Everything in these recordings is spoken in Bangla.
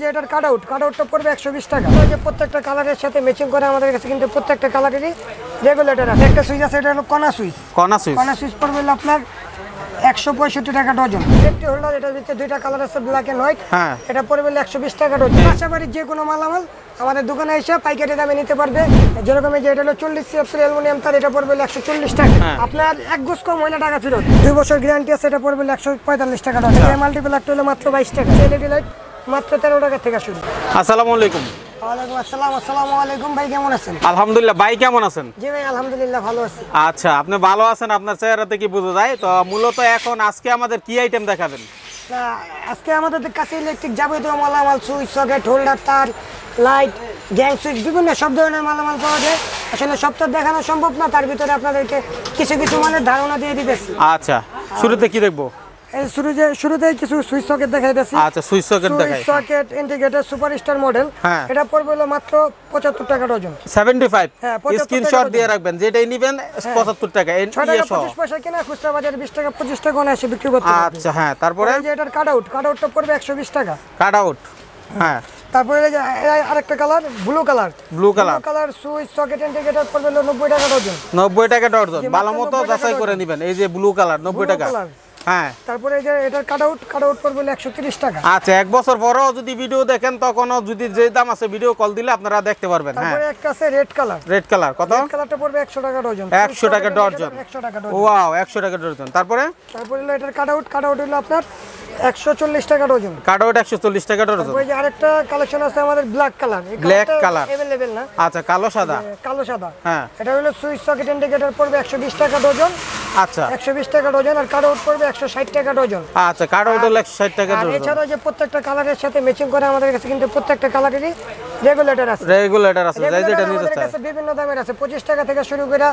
যে এটার কাট আউট কাট আউটটা পড়বে একশো বিশ টাকা যে প্রত্যেকটা কালারের সাথে ম্যাচিং করে আমাদের কাছে কিন্তু প্রত্যেকটা কালারেরই রেগুলেটর আছে একটা সুইচ আছে এটা হলো কণা সুইচ কণা সুইচ কনা সুইচ পড়বে আপনার একশো পঁয়ষট্টি টাকা ডজন হোল্ডার দুইটা কালার আছে ব্ল্যাক অ্যান্ড এটা একশো বিশ টাকা ডজন আমাদের দোকানে এসে পাইকারি দামে নিতে পারবে যেরকম যে এটা হলো চল্লিশ তার এটা পড়বে একশো চল্লিশ টাকা হ্যাঁ। আপনার টাকা বছর গ্যারান্টি আছে এটা পড়বে একশো পঁয়তাল্লিশ টাকা হ্যাঁ। মাত্র বাইশ টাকা মাত্র তেরো টাকা থেকে শুরু আসসালামু আলাইকুম আলহামদুলিল্লাহ ভাই কেমন আছেন জি ভাই আলহামদুলিল্লাহ ভালো আচ্ছা আপনি ভালো আছেন আপনার কি বোঝা যায় তো মূলত এখন আজকে আমাদের আইটেম দেখাবেন আজকে আমাদের কাছে ইলেকট্রিক যাবতীয় মালামাল সুইচ হোল্ডার তার লাইট গ্যাং বিভিন্ন সব ধরনের আসলে দেখানো সম্ভব না তার ভিতরে আপনাদেরকে কিছু কিছু মানের ধারণা দিয়ে দিতেছি আচ্ছা শুরুতে কি দেখবো নব্বই মডেল টাকা দিয়ে রাখবেন হ্যাঁ। টাকা ইয়ে টাকা টাকা আচ্ছা, হ্যাঁ তারপরে আরেকটা colour blue colour blue colour colour switch socket টাকা ভালো মতো করে নিবেন এই যে ব্লু কালার নব্বই টাকা হ্যাঁ তারপরে এই যে এটার কাটআউট কাটআউট পড়বে 130 টাকা আচ্ছা এক বছর পরেও যদি ভিডিও দেখেন তখন যদি যে দাম আছে ভিডিও কল দিলে আপনারা দেখতে পারবেন হ্যাঁ। একটা রেড কালার রেড কালার কালারটা পড়বে 100 টাকা ডজন 100 টাকা ডজন তারপরে তারপরে হলো এটার কাটআউট কাটআউট হলো আপনার 140 টাকা ডজন কাটআউট 140 টাকা ডজন ওই যে আরেকটা কালেকশন আছে আমাদের black colour black colour available না আচ্ছা কালো সাদা হ্যাঁ, কালো সাদা হ্যাঁ এটা হলো সুইচ সকেট ইন্ডিকেটর পড়বে 120 টাকা ডজন আচ্ছা 120 টাকা ডজন আর কার্ড আউট করবে 160 টাকা ডজন আচ্ছা আউট 160 টাকা ডজন আর এছাড়াও যে প্রত্যেকটা কালারের সাথে ম্যাচিং করে আমাদের কাছে কিন্তু প্রত্যেকটা কালারেরই রেগুলেটর আছে রেগুলেটর আছে যাই যেটা নিতে আছে বিভিন্ন দামের আছে 25 টাকা থেকে শুরু করে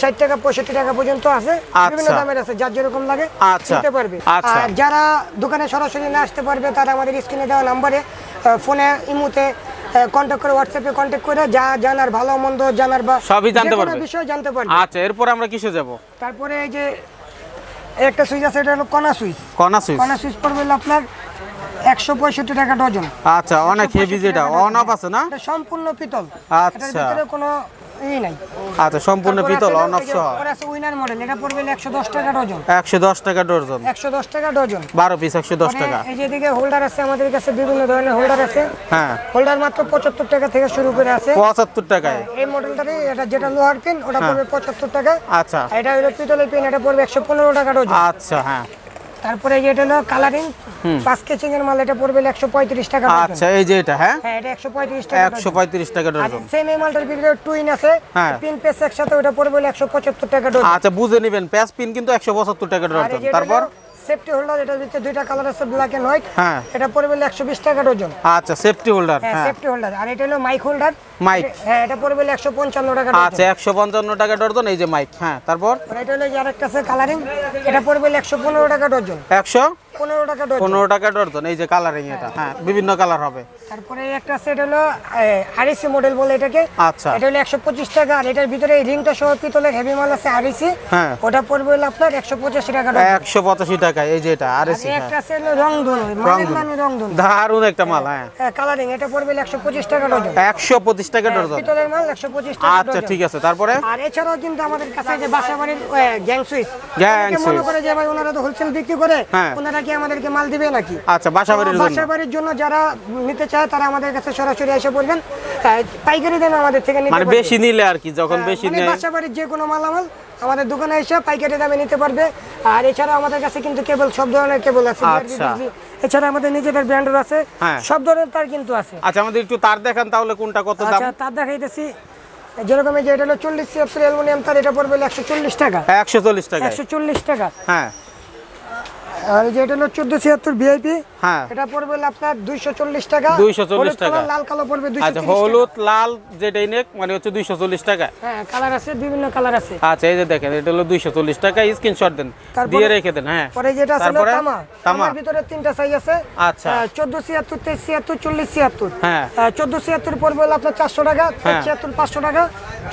60 টাকা 65 টাকা পর্যন্ত আছে আচ্ছা। বিভিন্ন দামের আছে যার যেরকম লাগে আচ্ছা। নিতে পারবে আচ্ছা। আর যারা দোকানে সরাসরি না আসতে পারবে তারা আমাদের স্ক্রিনে দেওয়া নম্বরে ফোনে ইমোতে আচ্ছা, এরপর আমরা কিসে যাব তারপরে এই যে একটা সুইচ আছে এটা হলো কণা সুইচ কণা সুইচ কণা সুইচ পড়বে আপনার টাকা ডজন আচ্ছা অনেক হেভি আছে না সম্পূর্ণ পিতল আচ্ছা কোনো আচ্ছা সম্পূর্ণ পিতল উইনার মডেল এটা পড়বে টাকা ডজন 110 টাকা টাকা ডজন 12 পিস 110 টাকা এই হোল্ডার আছে আমাদের কাছে বিভিন্ন ধরনের হোল্ডার আছে হ্যাঁ হোল্ডার মাত্র 75 টাকা থেকে শুরু করে আছে 75 টাকায় হ্যাঁ, এই মডেলটারই এটা যেটা লোহার পেন ওটা হ্যাঁ। পড়বে 75 টাকা আচ্ছা এটা হলো পিতলের পেন এটা পড়বে 115 টাকা ডজন আচ্ছা হ্যাঁ তারপরে এটা হলো কালারিং পাঁচ কেচিং এর মাল এটা পড়বে 135 টাকা আচ্ছা এই যে এটা হ্যাঁ হ্যাঁ এটা 135 টাকা 135 টাকা ডজন সেম এই মালটার ভিতরে টুইন আছে পিন হ্যাঁ। পেস একসাথে ওটা পড়বে 175 টাকা ডজন আচ্ছা বুঝে নেবেন পেস পিন কিন্তু 175 টাকা ডজন তারপর সেফটি হোল্ডার এটা ভিতরে দুইটা কালার আছে ব্ল্যাক এন্ড হোয়াইট হ্যাঁ এটা পড়বে 120 টাকা ডজন আচ্ছা সেফটি হোল্ডার হ্যাঁ সেফটি হ্যাঁ। হোল্ডার আর এটা হলো মাইক হোল্ডার মাইক হ্যাঁ এটা পড়বে 155 টাকা ডজন আচ্ছা 155 টাকা ডজন এই যে মাইক হ্যাঁ তারপর এটা হলো যে আরেকটা আছে কালারিং এটা পড়বে 115 টাকা ডজন 100 কালারিং এটা হ্যাঁ, হ্যাঁ। তারপরে পড়বে আচ্ছা। একশো পঁচিশ টাকা একশো পঁচিশ টাকা হ্যাঁ, একশো পঁচিশ টাকা আচ্ছা ঠিক আছে তারপরে এছাড়াও কিন্তু আমাদের কাছে গ্যাং সুইচ করে যে ওনারা হোলসেল বিক্রি করে নাকি আমাদেরকে মাল দিবে নাকি আচ্ছা বাসাবাড়ির জন্য বাসাবাড়ির জন্য যারা নিতে চায় তারা আমাদের কাছে সরাসরি এসে বলবেন পাইকারি দেন আমাদের থেকে নিতে মানে বেশি নিলে আর কি যখন হ্যাঁ, বেশি মানে নেয় বাসাবাড়ির যে কোনো মালামাল আমাদের দোকানে এসে পাইকারি দামে নিতে পারবে আর এছাড়া আমাদের কাছে কিন্তু কেবল সব ধরনের কেবল আছে আচ্ছা এছাড়া আমাদের নিজেদের ব্র্যান্ডের আছে হ্যাঁ। সব ধরনের তার কিন্তু আছে আচ্ছা আমাদের একটু তার দেখান তাহলে কোনটা কত দাম আচ্ছা তার দেখাইতেছি যেরকম এই যে এটা হলো চল্লিশ সিএফসি অ্যালুমিনিয়াম তার এটা পড়বে একশো চল্লিশ টাকা একশো চল্লিশ টাকা একশো চল্লিশ টাকা হ্যাঁ আর এই যে এটা হলো 1476 ভিআইপি হ্যাঁ এটা পড়বে আপনার 240 টাকা 240 টাকা লাল কালো পড়বে 230 আচ্ছা হলুদ লাল যেটা নেক মানে হচ্ছে 240 টাকা হ্যাঁ কালার আছে বিভিন্ন কালার আছে আচ্ছা এই যে দেখেন এটা হলো 240 টাকা স্ক্রিনশট দেন দিয়ে রেখে দেন হ্যাঁ পরে যেটা আছে তামা তামার ভিতরে তিনটা সাইজ আছে আচ্ছা 1476 73 4076 হ্যাঁ 1476 পড়বে আপনার 400 টাকা 76 হ্যাঁ। 500 টাকা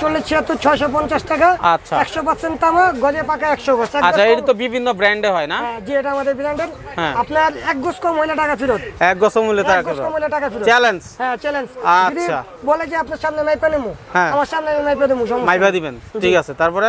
4076 650 টাকা আচ্ছা 100% তামা গজে পাকা 100 আচ্ছা এটা তো বিভিন্ন ব্র্যান্ডে হয় না জি হ্যাঁ, এটা আমাদের ব্র্যান্ডের হ্যাঁ। আপনার এক গোছ কম টাকা ফেরত এক গোছ মূল্যে টাকা ফেরত কম টাকা ফেরত চ্যালেঞ্জ হ্যাঁ চ্যালেঞ্জ আচ্ছা বলে যে আপনার সামনে মাইপা নেমু হ্যাঁ। আমার সামনে মাইপা দেবো মাইপা দিবেন ঠিক আছে তারপরে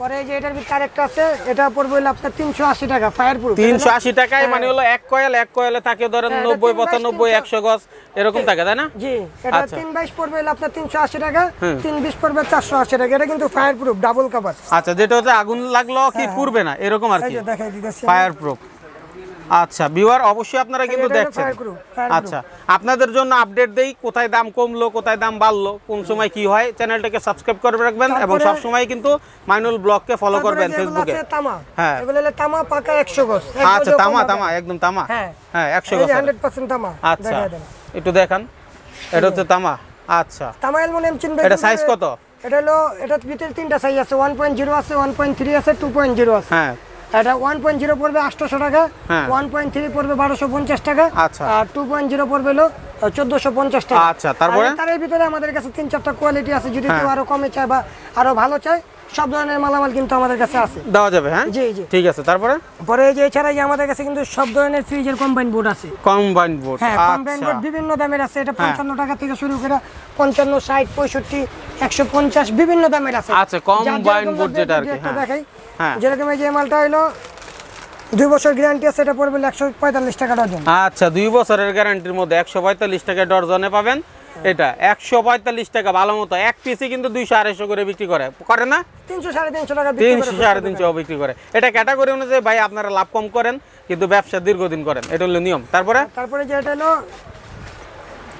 পরে যে এটার ভিতরে আছে এটা পড়বে হলো আপনার 380 টাকা ফায়ার প্রুফ 380 টাকায় মানে হ্যাঁ। হলো এক কয়েল এক কয়েলে থাকে ধরেন 90 হ্যাঁ, 95 একশো গজ এরকম থাকে তাই না জি এটা 322 আচ্ছা। পড়বে হলো আপনার আশি টাকা তিন 320 পড়বে আশি টাকা এটা কিন্তু ফায়ার প্রুফ ডাবল কভার আচ্ছা যেটা হচ্ছে আগুন লাগলো কি হ্যাঁ। পুড়বে না এরকম আর কি দেখাই ফায়ার প্রুফ আচ্ছা ভিউয়ার অবশ্যই আপনারা হ্যাঁ, কিন্তু দেখছেন আচ্ছা আপনাদের জন্য আপডেট দেই কোথায় দাম কমলো কোথায় দাম বাড়লো কোন সময় কি হয় চ্যানেলটাকে সাবস্ক্রাইব করে রাখবেন এবং সব সময় কিন্তু মাইনুল ব্লগকে ফলো করবেন ফেসবুকে হ্যাঁ এগুলো হলো তামা পাকা 100 গজ আচ্ছা তামা তামা একদম তামা হ্যাঁ 100 হ্যাঁ, গজ 100% তামা আচ্ছা একটু দেখান এটা হচ্ছে তামা আচ্ছা তামা অ্যালুমিনিয়াম চিনবেন এটা সাইজ কত এটা হলো এটার ভিতরে তিনটা সাইজ আছে 1.0 আছে 1.3 আছে 2.0 আছে হ্যাঁ এটা ওয়ান পয়েন্ট জিরো পড়বে আটশোশো টাকা ওয়ান পয়েন্ট থ্রি পড়বে বারোশো পঞ্চাশ টাকা আচ্ছা। আর টু পয়েন্ট জিরো পড়বে চোদ্দশো পঞ্চাশ টাকা আচ্ছা ভিতরে আমাদের কাছে তিন চারটা কোয়ালিটি আছে যদি হ্যাঁ। কেউ আরো কমে চায় বা আরো ভালো চায় সব ধরনের মালামাল কিন্তু আমাদের কাছে আছে দেওয়া যাবে হ্যাঁ জি জি ঠিক আছে তারপরে পরে যে এছাড়া যে আমাদের কাছে কিন্তু সব ধরনের ফ্রিজের কম্বাইন বোর্ড আছে কম্বাইন বোর্ড হ্যাঁ কম্বাইন আচ্ছা। বোর্ড বিভিন্ন দামের আছে এটা 55 হ্যাঁ। টাকা থেকে শুরু করে 55 60 65 150 বিভিন্ন দামের আছে আচ্ছা কম্বাইন বোর্ড যেটা আর কি হ্যাঁ।, হ্যাঁ যেরকম এই যে মালটা হলো দুই বছর গ্যারান্টি আছে এটা পড়বে 145 টাকা ডজন আচ্ছা দুই বছরের গ্যারান্টির মধ্যে 145 টাকা ডজনে পাবেন এটা একশো পঁয়তাল্লিশ টাকা ভালো মতো এক পিসি কিন্তু দুইশো আড়াইশো করে বিক্রি করে করে না তিনশো সাড়ে তিনশো টাকা তিনশো সাড়ে তিনশো বিক্রি করে এটা ক্যাটাগরি অনুযায়ী ভাই আপনারা লাভ কম করেন কিন্তু ব্যবসা দীর্ঘদিন করেন এটা হলো নিয়ম তারপরে তারপরে যেটা হলো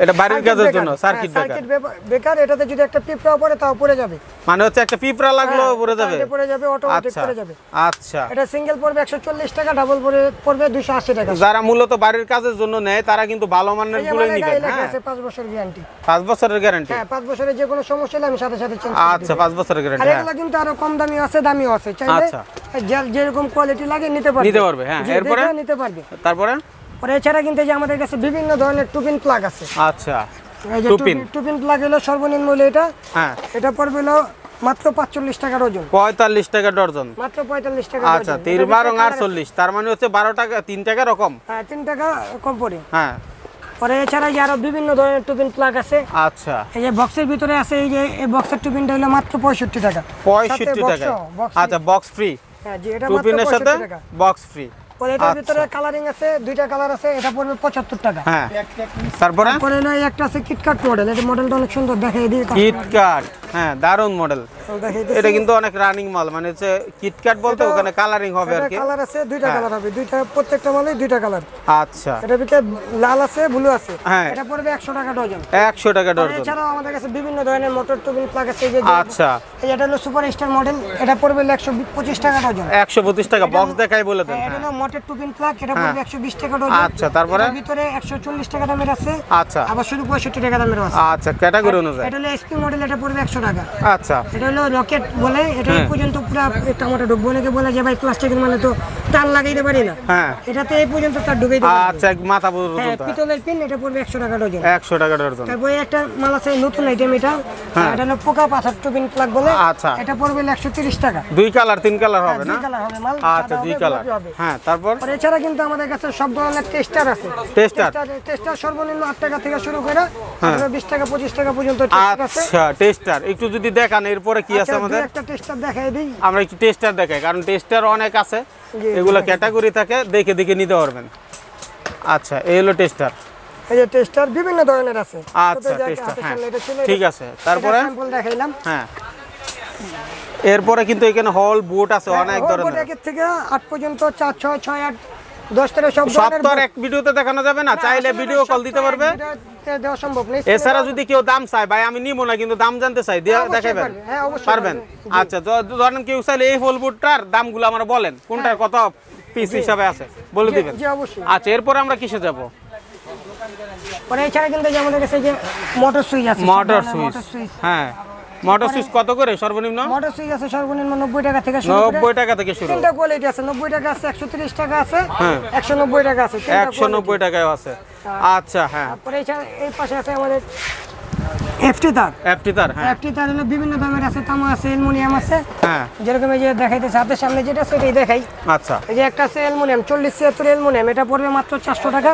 এটা বাড়ির কাজের জন্য হ্যাঁ, সার্কিট ব্রেকার বেকার এটাতে যদি একটা পিপড়া পড়ে তাও পড়ে যাবে মানে হচ্ছে একটা পিপড়া হ্যাঁ, লাগলো পড়ে যাবে পড়ে যাবে অটোমেটিক আচ্ছা, পড়ে যাবে আচ্ছা এটা সিঙ্গেল পড়বে 140 টাকা ডাবল পড়বে পড়বে 280 টাকা যারা মূলত বাড়ির কাজের জন্য নেয় তারা কিন্তু ভালো মানের গুলো মানে নিবেন হ্যাঁ 5 বছরের গ্যারান্টি 5 বছরের গ্যারান্টি হ্যাঁ 5 বছরের যে কোনো সমস্যা হলে আমি সাথে সাথে চেঞ্জ আচ্ছা 5 বছরের গ্যারান্টি আর হ্যাঁ। এগুলো কিন্তু আরো কম দামি আছে দামি আছে চাইলে আচ্ছা। যেরকম কোয়ালিটি লাগে নিতে পারবে নিতে পারবে হ্যাঁ এরপরে নিতে পারবে তারপরে আর এছাড়া কিন্তু যে আমাদের কাছে বিভিন্ন ধরনের টুপিন প্লাগ আছে আচ্ছা এই যে টুপিন প্লাগ হলো সর্বনিম্ন মূল্য এটা হ্যাঁ এটা পড়বে হলো মাত্র 45 টাকা ডজন 45 টাকা ডজন মাত্র 45 আচ্ছা, টাকা আচ্ছা 48 তার মানে হচ্ছে 12 টাকা 3 টাকা রকম হ্যাঁ 3 টাকা কম পড়ে হ্যাঁ পরে এছাড়া যে আরো বিভিন্ন ধরনের টুপিন প্লাগ আছে আচ্ছা এই যে বক্সের ভিতরে আছে এই যে এই বক্সের টুপিনটা হলো মাত্র 65 টাকা 65 টাকা আচ্ছা বক্স ফ্রি হ্যাঁ জি এটা মাত্র 65 টাকা বক্স ফ্রি একশো পঁচিশ আচ্ছা। আছে আছে টাকা হ্যাঁ এটা পড়বে টাকা ডজন টাকা ডজন এছাড়াও আমাদের কাছে বিভিন্ন মোটর আচ্ছা এটা সুপার স্টার মডেল এটা পড়বে টাকা ডজন টাকা বক্স দেখাই বলে দেন হ্যাঁ, লটের টু হ্যাঁ। টাকা তার ডুবে হ্যাঁ। আচ্ছা, মাথা পর্যন্ত হ্যাঁ, পিতলের এটা পড়বে 100 টাকা ডজন টাকা ডজন নতুন আইটেম এটা এটা হলো পোকা পাথর টু প্লাগ বলে আচ্ছা এটা পড়বে 130 টাকা দুই কালার তিন কালার হবে না আচ্ছা, দুই কালার হবে আচ্ছা দুই কালার হ্যাঁ তারপর তারপর আর এছাড়া কিন্তু আমাদের কাছে সব ধরনের টেস্টার আছে টেস্টার টেস্টার সর্বনিম্ন 8 টাকা থেকে শুরু করে 20 হ্যাঁ। টাকা 25 টাকা পর্যন্ত টেস্টার আছে আচ্ছা টেস্টার একটু যদি দেখান এরপরে কি আছে আচ্ছা, আমাদের একটা টেস্টার দেখাই দেই আমরা একটু টেস্টার দেখাই কারণ টেস্টার অনেক আছে এগুলা ক্যাটাগরি থাকে দেখে দেখে নিতে পারবেন আচ্ছা এই হলো টেস্টার এই যে টেস্টার বিভিন্ন ধরনের আছে আচ্ছা টেস্টার হ্যাঁ। ঠিক আছে তারপরে স্যাম্পল দেখাইলাম হ্যাঁ এরপরে কিন্তু এখানে হল বোট আছে হ্যাঁ, অনেক ধরনের বোট থেকে 8 পর্যন্ত 4 6 6 8 10 13 সব ধরনের সব এক ভিডিওতে দেখানো যাবে না চাইলে ভিডিও কল দিতে পারবে দেওয়া সম্ভব নেই এছাড়া যদি কেউ দাম চায় ভাই আমি নিব না কিন্তু দাম জানতে চাই হ্যাঁ, দেখাবেন পারবেন হ্যাঁ, আচ্ছা ধরেন কেউ চাইলে এই হল বোটটার দামগুলো আমরা বলেন কোনটার কত পিস হিসাবে আছে বলে দিবেন আচ্ছা এরপরে আমরা কিসে যাব মানে এছাড়া কিন্তু আমাদের কাছে যে মোটর সুইচ আছে মোটর সুইচ হ্যাঁ মোটর মানে সুইচ কত করে সর্বনিম্ন মোটর সুইচ আছে সর্বনিম্ন 90 টাকা থেকে শুরু 90 টাকা থেকে শুরু তিনটা কোয়ালিটি আছে 90 টাকা আছে 130 টাকা আছে 190 হ্যাঁ। টাকা আছে 190 টাকায় আছে হ্যাঁ। আচ্ছা হ্যাঁ তারপরে এই পাশে আছে আমাদের তার হ্যাঁ। বিভিন্ন দামের আছে আছে হ্যাঁ যেরকম সামনে যেটা সেটাই দেখাই আচ্ছা এই যে একটা এটা পড়বে মাত্র টাকা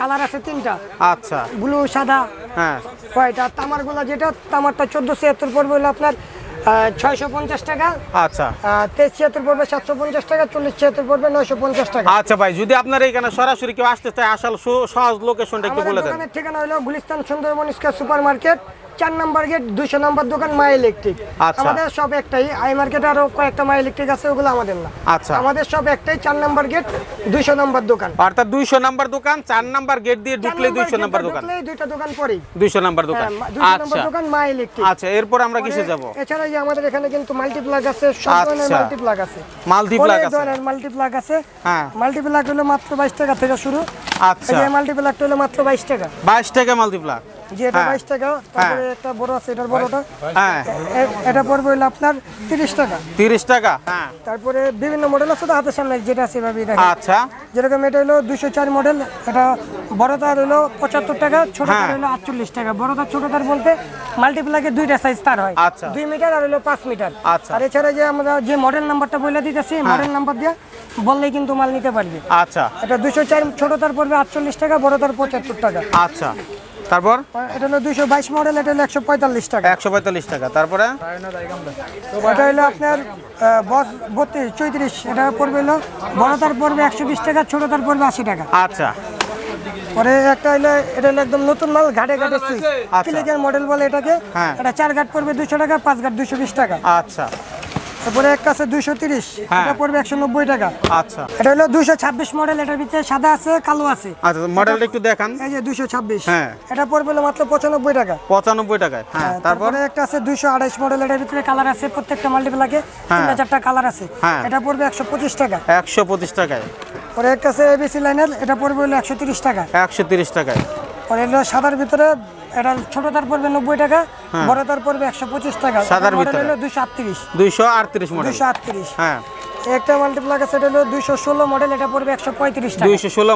কালার আছে তিনটা আচ্ছা ব্লু সাদা হ্যাঁ তামার গুলা যেটা তামারটা চোদ্দো ছিয়াত্তর পড়বে হলো আপনার ছয়শো পঞ্চাশ টাকা আচ্ছা তেইশ ছিয়াত্তর পড়বে সাতশো পঞ্চাশ টাকা চল্লিশ ছিয়াত্তর পড়বে নয়শো পঞ্চাশ টাকা আচ্ছা ভাই যদি আপনার এখানে সরাসরি কেউ আসতে আসল সহজ ঠিকানা গুলিস্তান সুন্দরবন সুপার মার্কেট চার নাম্বার গেট দুইশো নাম্বার দোকান মা ইলেকট্রিক আচ্ছা। আমাদের সব একটাই আই মার্কেট আরো কয়েকটা মা ইলেকট্রিক আছে ওগুলো আমাদের না আচ্ছা আমাদের সব একটাই চার নাম্বার গেট দুইশো নাম্বার দোকান অর্থাৎ দুইশো নাম্বার দোকান চার নাম্বার গেট দিয়ে ঢুকলে দুইশো নাম্বার দোকান দুইটা দোকান পরেই দুইশো নাম্বার হ্যাঁ, দোকান দুইশো নাম্বার আচ্ছা। দোকান মা ইলেকট্রিক আচ্ছা এরপর আমরা কিসে যাব এছাড়া যে আমাদের এখানে কিন্তু মাল্টিপ্লাগ আছে সব আচ্ছা। ধরনের মাল্টিপ্লাগ আছে মাল্টিপ্লাগ আছে ধরনের মাল্টিপ্লাগ আছে হ্যাঁ মাল্টিপ্লাগ হলো মাত্র বাইশ টাকা থেকে শুরু আচ্ছা মাল্টিপ্লাগটা হলো মাত্র বাইশ টাকা বাইশ টাকা মাল্টিপ্লাগ হ্যাঁ। টাকা তারপরে হ্যাঁ। হ্যাঁ। টাকা বিভিন্ন মডেল আছে তো হাতের সামনে যেটা আছে আচ্ছা যেরকম এটা হলো চার মডেল এটা বড়টা হলো পঁচাত্তর টাকা ছোট হলো আটচল্লিশ টাকা ছোট তার বলতে মাল্টিপ্লাকে দুইটা সাইজ তার হয় আচ্ছা। দুই মিটার আর হলো পাঁচ মিটার আচ্ছা। আর এছাড়া যে আমরা যে মডেল নাম্বারটা বলে দিতেছি মডেল নাম্বার দিয়ে বললেই কিন্তু মাল নিতে পারবে আচ্ছা এটা 204 ছোটটার পড়বে আটচল্লিশ টাকা তার পঁচাত্তর টাকা আচ্ছা তারপর এটা হলো 222 মডেল এটা হলো 145 টাকা 145 টাকা তারপরে এটা হলো আপনার বস 32 34 এটা পড়বে হলো বড়টার পড়বে 120 টাকা ছোটটার পড়বে 80 টাকা আচ্ছা পরে একটা হলো এটা হলো একদম নতুন মাল ঘাটে ঘাটে সুইচ ফিলিগান মডেল বলে এটাকে হ্যাঁ। এটা চার ঘাট পড়বে 200 টাকা পাঁচ ঘাট 220 টাকা আচ্ছা তারপরে এক কাছে 230 এটা হ্যাঁ। পড়বে 190 টাকা আচ্ছা এটা হলো 226 মডেল এটার ভিতরে সাদা আছে কালো আছে আচ্ছা মডেলটা একটু দেখান এই যে 226 হ্যাঁ এটা পড়বে মাত্র 95 টাকা 95 টাকা হ্যাঁ, হ্যাঁ তারপরে একটা আছে 228 মডেল এটার ভিতরে কালার আছে প্রত্যেকটা মাল্টিপল হ্যাঁ। আছে চারটা কালার আছে এটা পড়বে 125 টাকা 125 টাকায় পরে একটা আছে এবিসি লাইনার এটা পড়বে হলো 130 টাকা 130 টাকায় পরে এটা সাদার ভিতরে এটা ছোটটার পড়বে নব্বই টাকা হ্যাঁ। পড়বে একশো পঁচিশ টাকা সাদার দুশো আটত্রিশ দুইশো আটত্রিশ দুশো আটত্রিশ হ্যাঁ একটা মাল্টিপ্লাক আছে এটা হলো 216 মডেল এটা পড়বে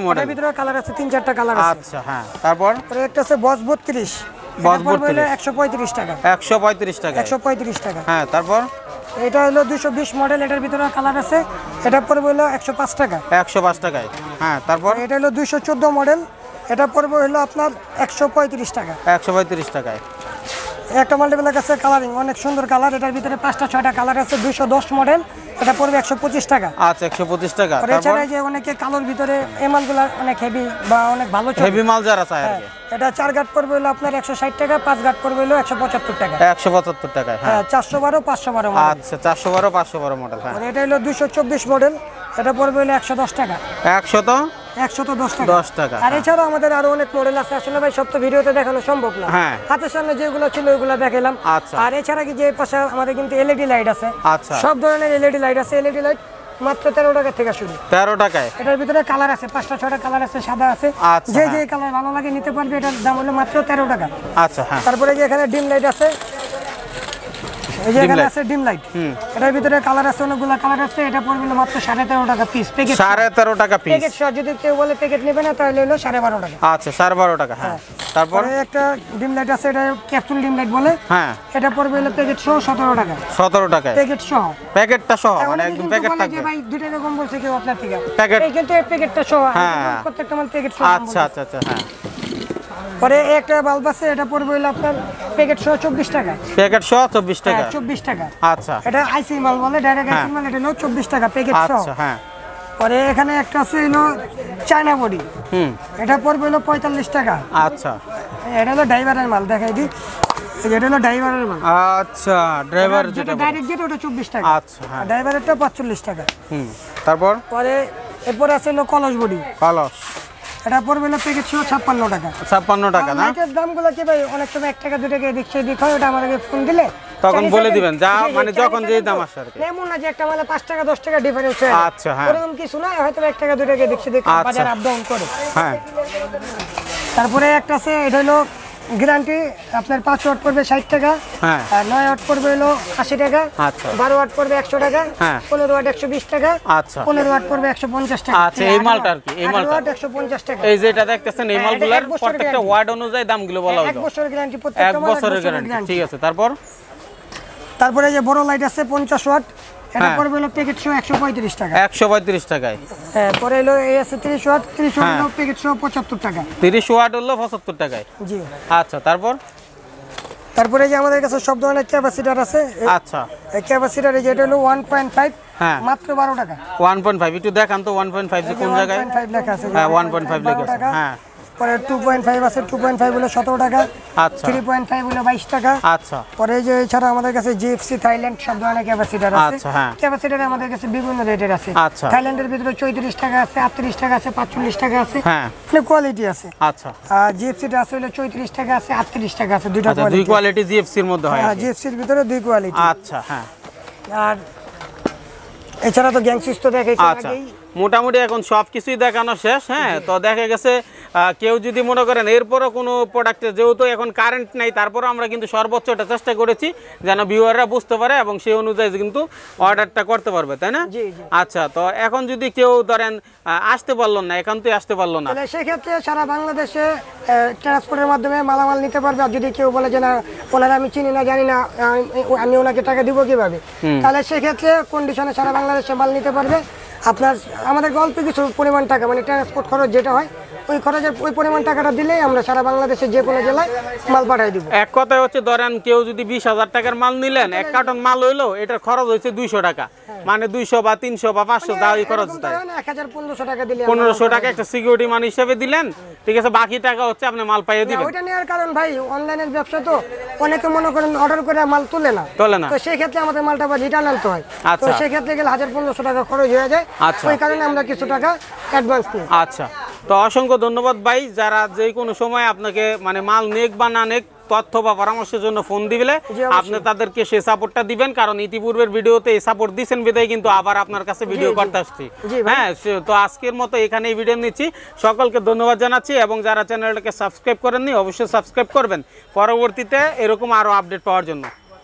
মডেল ভিতরে কালার আছে তিন চারটা কালার আছে আচ্ছা হ্যাঁ তারপর একটা আছে বস বস টাকা 135 টাকা 135 টাকা হ্যাঁ তারপর এটা হলো দুইশো মডেল এটার ভিতরে কালার আছে এটা টাকা টাকায় হ্যাঁ তারপর এটা হলো মডেল এটা পড়বে হলো আপনার একশো পঁয়ত্রিশ টাকা একশো পঁয়ত্রিশ টাকায় একটা মাল্টিপ্লেক আছে কালারিং অনেক সুন্দর কালার এটার ভিতরে পাঁচটা ছয়টা কালার আছে দুশো দশ মডেল এটা পড়বে একশো পঁচিশ টাকা আচ্ছা একশো পঁচিশ টাকা এছাড়া যে অনেকে কালোর ভিতরে এই মালগুলা অনেক হেভি বা অনেক ভালো হেভি মাল যারা চায় হ্যাঁ, এটা চার গাট পড়বে হলো আপনার একশো ষাট টাকা পাঁচ গাট পড়বে হলো একশো পঁচাত্তর টাকা একশো পঁচাত্তর টাকা হ্যাঁ।, হ্যাঁ চারশো বারো পাঁচশো বারো আচ্ছা চারশো বারো পাঁচশো বারো মডেল হ্যাঁ এটা হলো দুশো চব্বিশ মডেল এটা পড়বে হলো একশো দশ টাকা একশো তো একশো তো দশ হ্যাঁ। আছে সব তো ভিডিওতে দেখানো হ্যাঁ। লাইট আচ্ছা। e আছে আচ্ছা সব লাইট e e মাত্র তেরো টাকা থেকে শুরু তেরো এটার ভিতরে কালার আছে পাঁচটা ছটা কালার আছে সাদা আছে আচ্ছা, যে হ্যাঁ। যে কালার ভালো লাগে নিতে পারবে এটার দাম হলো মাত্র তেরো টাকা আচ্ছা, তারপরে যে এখানে ডিম লাইট আছে এই যে এখানে আছে ডিম লাইট এটার ভিতরে কালার আছে অনেকগুলো কালার আছে এটা পড়বে মাত্র 13.5 টাকা পিস প্যাকেট 13.5 টাকা পিস প্যাকেট যদি কেউ বলে প্যাকেট নেবে না তাহলে হলো 12.5 টাকা আচ্ছা 12.5 টাকা হ্যাঁ, হ্যাঁ। তারপর একটা ডিম লাইট আছে এটা ক্যাপসুল ডিম লাইট বলে হ্যাঁ এটা পড়বে হলো প্যাকেট সহ 17 টাকা 17 টাকা প্যাকেট সহ প্যাকেটটা সহ মানে একদম প্যাকেট থাকবে ভাই দুটো রকম বলছে কেউ আপনার থেকে প্যাকেট এই কিন্তু প্যাকেটটা সহ হ্যাঁ প্রত্যেকটা মাল মানে প্যাকেট সহ আচ্ছা আচ্ছা আচ্ছা হ্যাঁ পরে একটা বাল্ব আছে এটা পড়বে হলো আপনার প্যাকেট চব্বিশ টাকা প্যাকেট 124 টাকা চব্বিশ টাকা আচ্ছা এটা আইসি মাল বলে ডাইরেক্ট হ্যাঁ। আইসি মাল এটা হলো 24 টাকা প্যাকেট আচ্ছা, 100 হ্যাঁ পরে এখানে একটা আছে হলো চায়না বডি হুম এটা পড়বে হলো 45 টাকা আচ্ছা এটা হলো ড্রাইভারের মাল দেখাই দিই যেটা হলো ড্রাইভারের মাল আচ্ছা ড্রাইভার যেটা ডাইরেক্ট যেটা ওটা 24 টাকা আচ্ছা ড্রাইভারেরটা হ্যাঁ। 45 টাকা হুম তারপর পরে এরপর আছে কলস বডি কলস এটা পড়বে হলো প্যাকেট ছাপ্পান্ন টাকা ছাপ্পান্ন টাকা না মাইকের দামগুলো কি ভাই অনেক সময় এক টাকা দু টাকা এদিক সেদিক হয় ওটা আমাদেরকে ফোন দিলে তখন বলে দিবেন যা মানে যখন যে দাম আসে আর কি এমন না যে একটা মালে 5 টাকা 10 টাকা ডিফারেন্স হয় আচ্ছা হ্যাঁ এরকম কিছু না হয়তো 1 টাকা 2 টাকা এদিক সেদিক আচ্ছা। বাজার আপ ডাউন করে হ্যাঁ তারপরে একটা আছে এটা হলো গ্যারান্টি আপনার পাঁচ ওয়াট পড়বে ষাট টাকা হ্যাঁ। নয় ওয়াট পড়বে হলো আশি টাকা আচ্ছা বারো ওয়াট পড়বে একশো টাকা হ্যাঁ। পনেরো ওয়াট একশো বিশ টাকা আচ্ছা পনেরো ওয়াট পড়বে একশো পঞ্চাশ টাকা আচ্ছা এই মালটা আর কি এই মালটা একশো পঞ্চাশ টাকা এই যেটা দেখতেছেন এই হ্যাঁ, মালগুলোর প্রত্যেকটা ওয়ার্ড অনুযায়ী দামগুলো বলা হলো এক বছরের গ্যারান্টি প্রত্যেক এক বছরের গ্যারান্টি ঠিক আছে তারপর তারপরে যে বড় লাইট আছে পঞ্চাশ ওয়াট এটা হ্যাঁ। পড়বে হলো প্যাকেট 135 টাকা 135 টাকায় হ্যাঁ পরে হলো এই আছে 30 ওয়াট 30 ওয়াট প্যাকেট 75 টাকা 30 ওয়াট হলো 75 টাকায় জি আচ্ছা তারপর তারপরে যে আমাদের কাছে সব ধরনের ক্যাপাসিটার আছে আচ্ছা এই ক্যাপাসিটার এই যেটা হলো 1.5 হ্যাঁ মাত্র 12 টাকা 1.5 একটু দেখান তো 1.5 যে কোন জায়গায় 1.5 লেখা আছে হ্যাঁ 1.5 লেখা আছে হ্যাঁ পরে টু আছে টু হলো সতেরো টাকা আচ্ছা থ্রি হলো বাইশ টাকা আচ্ছা পরে যে এছাড়া আমাদের কাছে জিএফসি থাইল্যান্ড সব ধরনের ক্যাপাসিটার আছে ক্যাপাসিটার আচ্ছা, আমাদের কাছে বিভিন্ন রেটের আছে থাইল্যান্ডের আচ্ছা। ভিতরে চৌত্রিশ টাকা আছে আটত্রিশ টাকা আছে পাঁচচল্লিশ টাকা আছে হ্যাঁ। মানে কোয়ালিটি আছে আচ্ছা জিএফসিটা আছে হলো চৌত্রিশ টাকা আছে আটত্রিশ টাকা আছে দুইটা আচ্ছা, দুই কোয়ালিটি জিএফসির মধ্যে হয় জিএফসির হ্যাঁ, ভিতরে দুই কোয়ালিটি আচ্ছা হ্যাঁ আর এছাড়া তো গ্যাংসিস তো দেখাইছি আগেই মোটামুটি এখন সব কিছুই দেখানো শেষ হ্যাঁ তো দেখা গেছে কেউ যদি মনে করেন এরপরও কোনো প্রোডাক্টে যেহেতু এখন কারেন্ট নেই তারপরও আমরা কিন্তু সর্বোচ্চটা চেষ্টা করেছি যেন ভিউয়াররা বুঝতে পারে এবং সেই অনুযায়ী কিন্তু অর্ডারটা করতে পারবে তাই না আচ্ছা তো এখন যদি কেউ ধরেন আসতে পারলো না তুই আসতে পারলো না সেক্ষেত্রে সারা বাংলাদেশে ট্রান্সপোর্টের মাধ্যমে মালামাল নিতে পারবে আর যদি কেউ বলে যে না ওনারা আমি চিনি না জানি না আমি ওনাকে টাকা দিব কিভাবে তাহলে সেক্ষেত্রে কন্ডিশনে সারা বাংলাদেশে মাল নিতে পারবে আপনার আমাদের অল্প কিছু পরিমাণ টাকা মানে ট্রান্সপোর্ট খরচ যেটা হয় ওই খরচের ওই পরিমাণ টাকাটা দিলেই আমরা সারা বাংলাদেশে যে কোনো জেলায় মাল পাঠাই দিব এক কথায় হচ্ছে ধরেন কেউ যদি বিশ হাজার টাকার মাল নিলেন এক কার্টন মাল হইলো এটার খরচ হয়েছে দুইশো টাকা হ্যাঁ। মানে দুইশো বা তিনশো বা পাঁচশো তা মানে ওই খরচ দেয় এক হাজার পনেরোশো টাকা দিলেন পনেরোশো টাকা একটা সিকিউরিটি মান হিসেবে দিলেন হ্যাঁ। ঠিক আছে বাকি টাকা হচ্ছে আপনি মাল পাইয়ে দিবেন ওইটা নেওয়ার কারণ ভাই অনলাইনের ব্যবসা তো অনেকে মনে করেন অর্ডার করে মাল তোলে না তোলে না তো সেই ক্ষেত্রে আমাদের মালটা আবার রিটার্ন আনতে হয় আচ্ছা। তো সেই ক্ষেত্রে গেলে হাজার পনেরোশো টাকা খরচ হয়ে যায় আচ্ছা। ওই কারণে আমরা কিছু টাকা অ্যাডভান্স নিই আচ্ছা তো অসংখ্য ধন্যবাদ ভাই যারা যে কোনো সময় আপনাকে মানে মাল নেক বা না নেক তথ্য বা পরামর্শের জন্য ফোন দিলে আপনি তাদেরকে সে সাপোর্টটা দিবেন কারণ ইতিপূর্বের ভিডিওতে এই সাপোর্ট দিচ্ছেন বিদায় কিন্তু আবার আপনার কাছে ভিডিও করতে আসছি হ্যাঁ তো আজকের মতো এখানে এই ভিডিও নিচ্ছি সকলকে ধন্যবাদ জানাচ্ছি এবং যারা চ্যানেলটাকে সাবস্ক্রাইব করেননি অবশ্যই সাবস্ক্রাইব করবেন পরবর্তীতে এরকম আরও আপডেট পাওয়ার জন্য